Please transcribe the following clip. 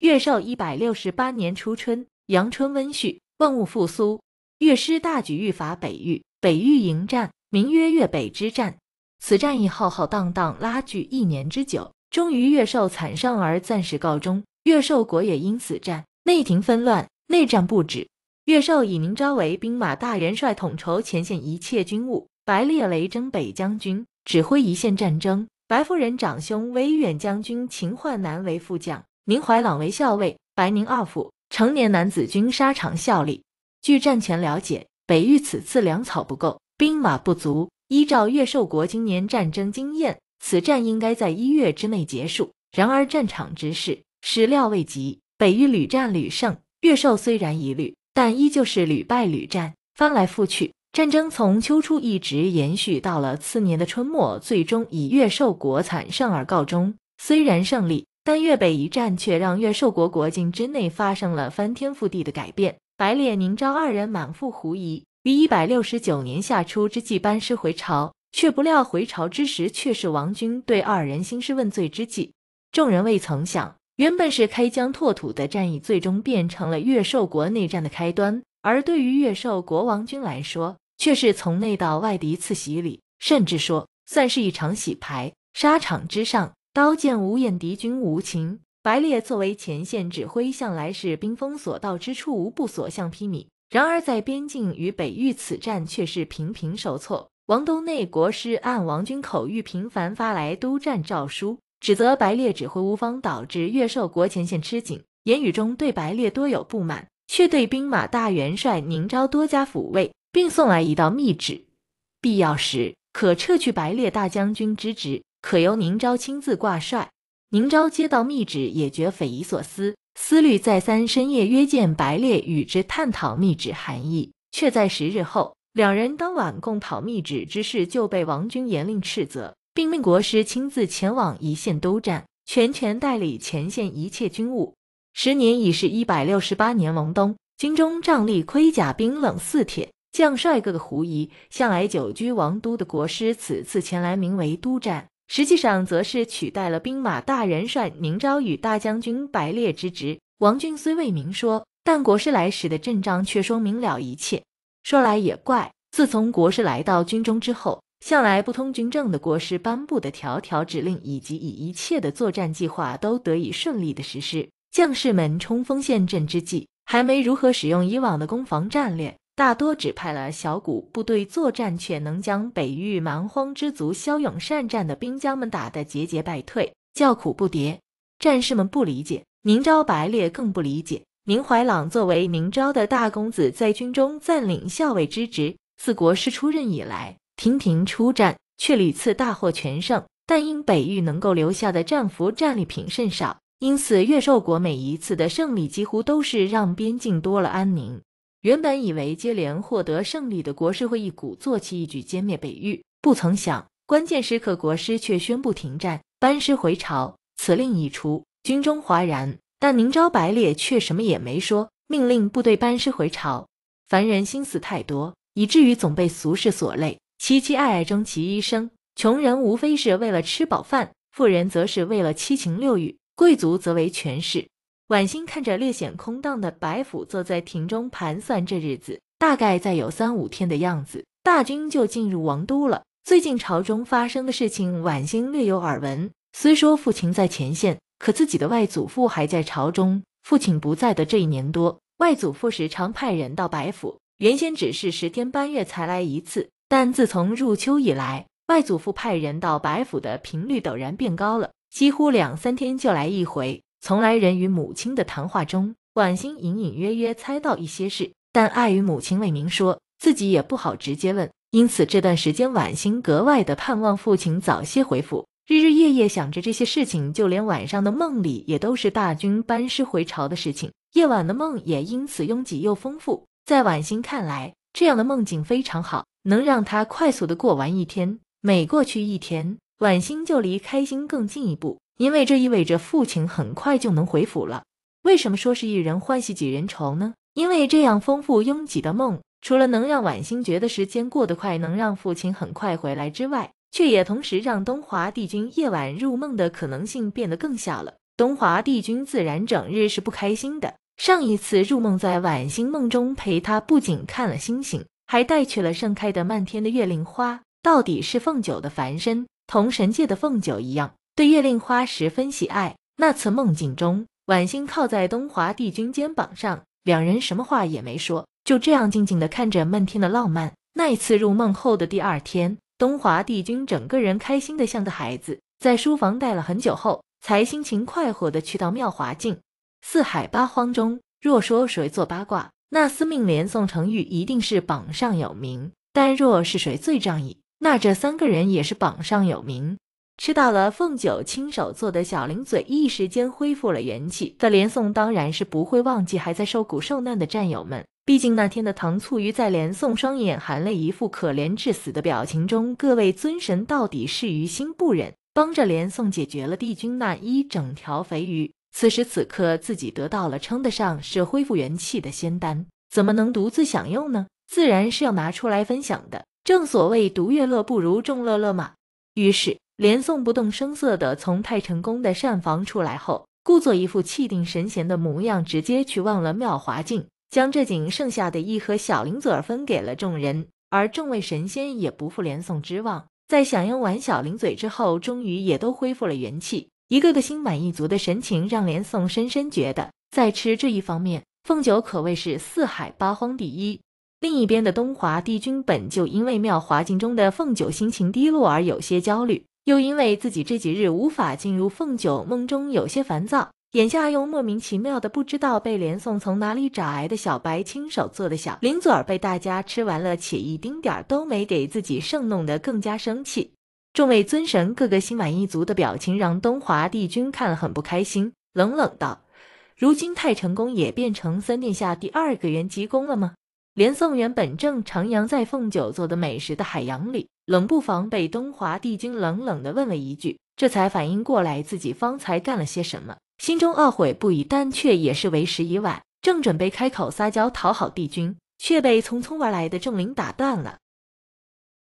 月寿一百六十八年初春，阳春温煦，万物复苏。乐师大举欲伐北域，北域迎战，名曰越北之战。此战役浩浩荡荡拉锯一年之久，终于越寿惨胜而暂时告终。越寿国也因此战内廷纷乱，内战不止。越寿以明朝为兵马大元帅，统筹前线一切军务；白烈雷征北将军，指挥一线战争；白夫人长兄威远将军秦焕南为副将。宁怀朗为校尉，白宁二府成年男子均沙场效力。据战前了解，北域此次粮草不够，兵马不足。依照越寿国今年战争经验，此战应该在一月之内结束。然而战场之事始料未及，北域屡战屡胜，越兽虽然一虑，但依旧是屡败屡战，翻来覆去。战争从秋初一直延续到了次年的春末，最终以越兽国惨胜而告终。虽然胜利。但粤北一战却让越寿国国境之内发生了翻天覆地的改变。白烈、宁昭二人满腹狐疑，于一百六十九年夏初之际班师回朝，却不料回朝之时却是王军对二人兴师问罪之际。众人未曾想，原本是开疆拓土的战役，最终变成了越寿国内战的开端。而对于越寿国王军来说，却是从内到外的一次洗礼，甚至说算是一场洗牌。沙场之上。刀剑无眼，敌军无情。白烈作为前线指挥，向来是兵锋所到之处，无不所向披靡。然而在边境与北域，此战却是频频受挫。王东内国师按王军口谕，频繁发来督战诏书，指责白烈指挥无方，导致越寿国前线吃紧。言语中对白烈多有不满，却对兵马大元帅宁昭多加抚慰，并送来一道密旨：必要时可撤去白烈大将军之职。可由宁昭亲自挂帅。宁昭接到密旨，也觉匪夷所思，思虑再三，深夜约见白烈，与之探讨密旨含义。却在十日后，两人当晚共讨密旨之事，就被王军严令斥责，并命国师亲自前往一线督战，全权代理前线一切军务。时年已是一百六十八年隆冬，军中仗力盔甲冰冷似铁，将帅各个狐疑。向来久居王都的国师此次前来，名为督战。实际上，则是取代了兵马大元帅宁昭与大将军白烈之职。王俊虽未明说，但国师来时的阵仗却说明了一切。说来也怪，自从国师来到军中之后，向来不通军政的国师颁布的条条指令以及以一切的作战计划都得以顺利的实施。将士们冲锋陷阵之际，还没如何使用以往的攻防战略。大多只派了小股部队作战，却能将北域蛮荒之族骁勇善战的兵将们打得节节败退，叫苦不迭。战士们不理解，明朝白烈更不理解。明怀朗作为明朝的大公子，在军中暂领校尉之职。自国师出任以来，频频出战，却屡次大获全胜。但因北域能够留下的战俘战利品甚少，因此越兽国每一次的胜利，几乎都是让边境多了安宁。原本以为接连获得胜利的国师会一鼓作气一举歼灭北域，不曾想关键时刻国师却宣布停战，班师回朝。此令一出，军中哗然。但明朝白烈却什么也没说，命令部队班师回朝。凡人心思太多，以至于总被俗世所累，凄凄爱爱终其一生。穷人无非是为了吃饱饭，富人则是为了七情六欲，贵族则为权势。婉心看着略显空荡的白府，坐在亭中盘算这日子，大概再有三五天的样子，大军就进入王都了。最近朝中发生的事情，婉心略有耳闻。虽说父亲在前线，可自己的外祖父还在朝中。父亲不在的这一年多，外祖父时常派人到白府。原先只是十天半月才来一次，但自从入秋以来，外祖父派人到白府的频率陡然变高了，几乎两三天就来一回。从来人与母亲的谈话中，婉心隐隐约约猜到一些事，但碍于母亲未明说，自己也不好直接问，因此这段时间，婉心格外的盼望父亲早些回府，日日夜夜想着这些事情，就连晚上的梦里也都是大军班师回朝的事情，夜晚的梦也因此拥挤又丰富。在婉心看来，这样的梦境非常好，能让她快速的过完一天，每过去一天，婉心就离开心更近一步。因为这意味着父亲很快就能回府了。为什么说是一人欢喜几人愁呢？因为这样丰富拥挤的梦，除了能让晚星觉得时间过得快，能让父亲很快回来之外，却也同时让东华帝君夜晚入梦的可能性变得更小了。东华帝君自然整日是不开心的。上一次入梦在晚星梦中陪他，不仅看了星星，还带去了盛开的漫天的月令花。到底是凤九的凡身，同神界的凤九一样。对月令花十分喜爱。那次梦境中，婉心靠在东华帝君肩膀上，两人什么话也没说，就这样静静的看着漫天的浪漫。那一次入梦后的第二天，东华帝君整个人开心的像个孩子，在书房待了很久后，才心情快活的去到妙华境。四海八荒中，若说谁做八卦，那司命连宋承玉一定是榜上有名；但若是谁最仗义，那这三个人也是榜上有名。吃到了凤九亲手做的小零嘴，一时间恢复了元气的连宋当然是不会忘记还在受苦受难的战友们。毕竟那天的糖醋鱼在连宋双眼含泪、一副可怜至死的表情中，各位尊神到底是于心不忍，帮着连宋解决了帝君那一整条肥鱼。此时此刻，自己得到了称得上是恢复元气的仙丹，怎么能独自享用呢？自然是要拿出来分享的。正所谓独乐乐不如众乐乐嘛。于是。连宋不动声色地从太成功的膳房出来后，故作一副气定神闲的模样，直接去望了妙华镜，将这仅剩下的一盒小零嘴分给了众人。而众位神仙也不负连宋之望，在享用完小零嘴之后，终于也都恢复了元气，一个个心满意足的神情让连宋深深觉得，在吃这一方面，凤九可谓是四海八荒第一。另一边的东华帝君本就因为妙华镜中的凤九心情低落而有些焦虑。又因为自己这几日无法进入凤九梦中，有些烦躁。眼下又莫名其妙的不知道被连宋从哪里找来的小白亲手做的小零嘴被大家吃完了，且一丁点儿都没给自己剩，弄得更加生气。众位尊神各个心满意足的表情，让东华帝君看了很不开心，冷冷道：“如今太成宫也变成三殿下第二个元吉宫了吗？”连宋原本正徜徉在凤九做的美食的海洋里，冷不防被东华帝君冷冷地问了一句，这才反应过来自己方才干了些什么，心中懊悔不已，但却也是为时已晚。正准备开口撒娇讨好帝君，却被匆匆而来的郑灵打断了。